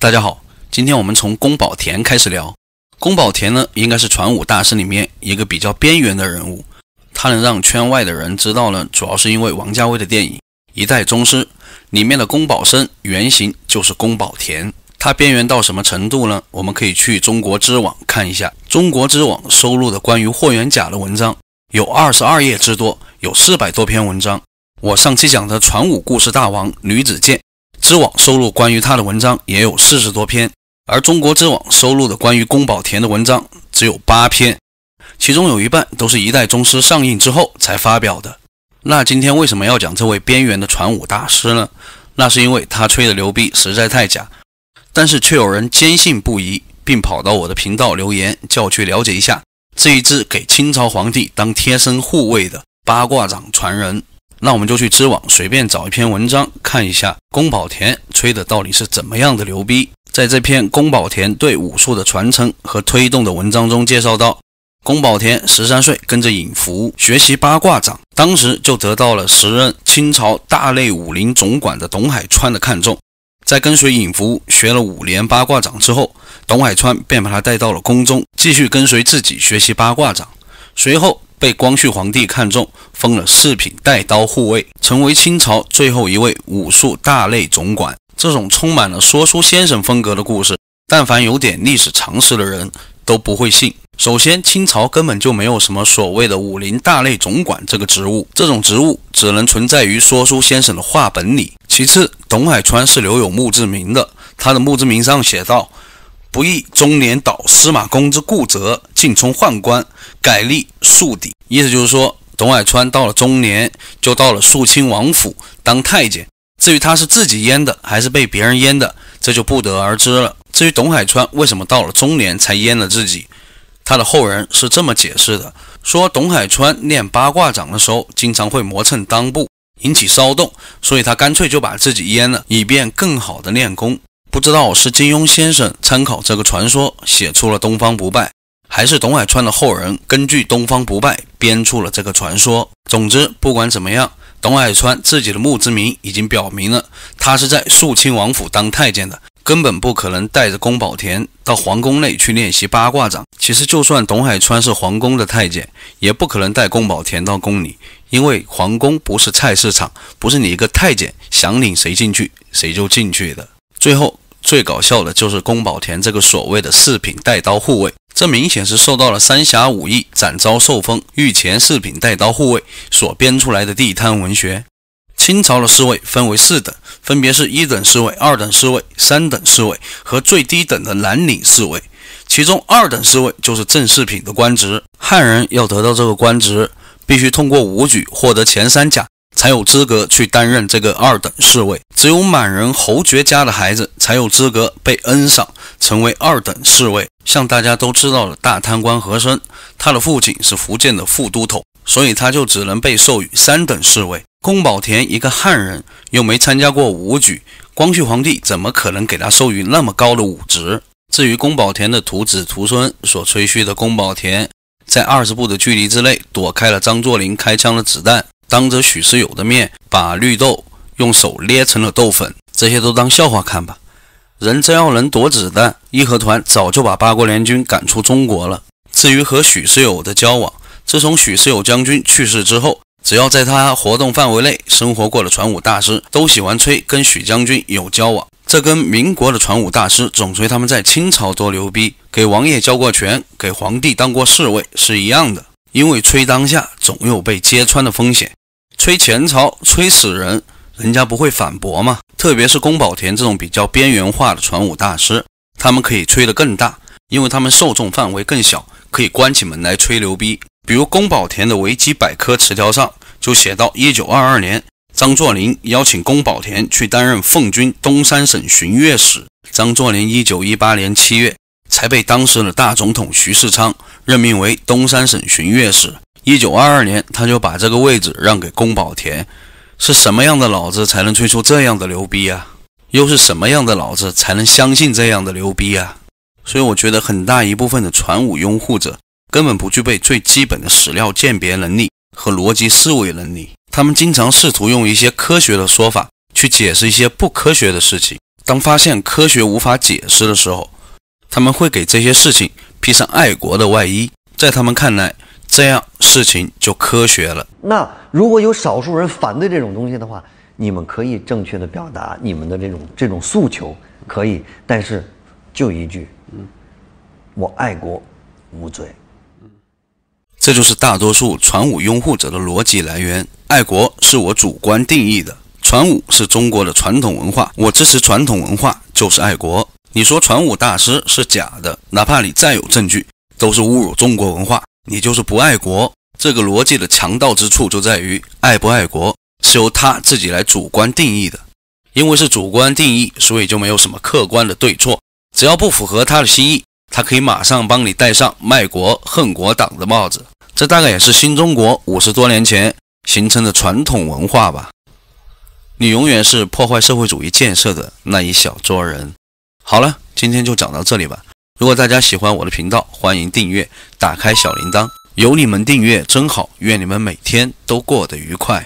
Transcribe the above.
大家好，今天我们从宫保田开始聊。宫保田呢，应该是传武大师里面一个比较边缘的人物。他能让圈外的人知道呢，主要是因为王家卫的电影《一代宗师》里面的宫保生原型就是宫保田。他边缘到什么程度呢？我们可以去中国知网看一下，中国知网收录的关于霍元甲的文章有二十二页之多，有四百多篇文章。我上期讲的传武故事大王吕子健。知网收录关于他的文章也有四十多篇，而中国知网收录的关于宫保田的文章只有八篇，其中有一半都是一代宗师上映之后才发表的。那今天为什么要讲这位边缘的传武大师呢？那是因为他吹的牛逼实在太假，但是却有人坚信不疑，并跑到我的频道留言叫我去了解一下这一支给清朝皇帝当贴身护卫的八卦掌传人。那我们就去知网随便找一篇文章看一下宫保田吹的到底是怎么样的牛逼。在这篇宫保田对武术的传承和推动的文章中介绍到，宫保田十三岁跟着尹福学习八卦掌，当时就得到了时任清朝大内武林总管的董海川的看重。在跟随尹福学了五年八卦掌之后，董海川便把他带到了宫中，继续跟随自己学习八卦掌。随后。被光绪皇帝看中，封了四品带刀护卫，成为清朝最后一位武术大类总管。这种充满了说书先生风格的故事，但凡有点历史常识的人都不会信。首先，清朝根本就没有什么所谓的武林大类总管这个职务，这种职务只能存在于说书先生的话本里。其次，董海川是留有墓志铭的，他的墓志铭上写道。不义中年倒，司马公之故责，竟充宦官，改立庶邸。意思就是说，董海川到了中年，就到了肃亲王府当太监。至于他是自己阉的，还是被别人阉的，这就不得而知了。至于董海川为什么到了中年才阉了自己，他的后人是这么解释的：说董海川练八卦掌的时候，经常会磨蹭裆部，引起骚动，所以他干脆就把自己阉了，以便更好的练功。不知道是金庸先生参考这个传说写出了东方不败，还是董海川的后人根据东方不败编出了这个传说。总之，不管怎么样，董海川自己的墓志铭已经表明了他是在肃亲王府当太监的，根本不可能带着宫保田到皇宫内去练习八卦掌。其实，就算董海川是皇宫的太监，也不可能带宫保田到宫里，因为皇宫不是菜市场，不是你一个太监想领谁进去谁就进去的。最后最搞笑的就是宫保田这个所谓的四品带刀护卫，这明显是受到了《三侠五义》展昭受封御前四品带刀护卫所编出来的地摊文学。清朝的侍卫分为四等，分别是：一等侍卫、二等侍卫、三等侍卫和最低等的蓝领侍卫。其中二等侍卫就是正四品的官职，汉人要得到这个官职，必须通过武举获得前三甲。才有资格去担任这个二等侍卫，只有满人侯爵家的孩子才有资格被恩赏成为二等侍卫。像大家都知道的大贪官和珅，他的父亲是福建的副都统，所以他就只能被授予三等侍卫。宫保田一个汉人，又没参加过武举，光绪皇帝怎么可能给他授予那么高的武职？至于宫保田的徒子徒孙所吹嘘的宫保田，在二十步的距离之内躲开了张作霖开枪的子弹。当着许世友的面，把绿豆用手捏成了豆粉，这些都当笑话看吧。人真要能躲子弹，义和团早就把八国联军赶出中国了。至于和许世友的交往，自从许世友将军去世之后，只要在他活动范围内生活过的传武大师，都喜欢吹跟许将军有交往。这跟民国的传武大师总吹他们在清朝多牛逼，给王爷交过权，给皇帝当过侍卫是一样的。因为吹当下总有被揭穿的风险。吹前朝吹死人，人家不会反驳嘛？特别是宫保田这种比较边缘化的传武大师，他们可以吹得更大，因为他们受众范围更小，可以关起门来吹牛逼。比如宫保田的维基百科词条上就写到：一九二二年，张作霖邀请宫保田去担任奉军东三省巡阅使。张作霖一九一八年七月才被当时的大总统徐世昌任命为东三省巡阅使。一九二二年，他就把这个位置让给宫保田。是什么样的脑子才能吹出这样的牛逼啊？又是什么样的脑子才能相信这样的牛逼啊？所以，我觉得很大一部分的传武拥护者根本不具备最基本的史料鉴别能力和逻辑思维能力。他们经常试图用一些科学的说法去解释一些不科学的事情。当发现科学无法解释的时候，他们会给这些事情披上爱国的外衣。在他们看来，这样事情就科学了。那如果有少数人反对这种东西的话，你们可以正确的表达你们的这种这种诉求，可以。但是，就一句，嗯，我爱国无罪。嗯，这就是大多数传武拥护者的逻辑来源。爱国是我主观定义的，传武是中国的传统文化，我支持传统文化就是爱国。你说传武大师是假的，哪怕你再有证据，都是侮辱中国文化。你就是不爱国，这个逻辑的强盗之处就在于，爱不爱国是由他自己来主观定义的。因为是主观定义，所以就没有什么客观的对错。只要不符合他的心意，他可以马上帮你戴上卖国恨国党的帽子。这大概也是新中国五十多年前形成的传统文化吧。你永远是破坏社会主义建设的那一小撮人。好了，今天就讲到这里吧。如果大家喜欢我的频道，欢迎订阅，打开小铃铛。有你们订阅真好，愿你们每天都过得愉快。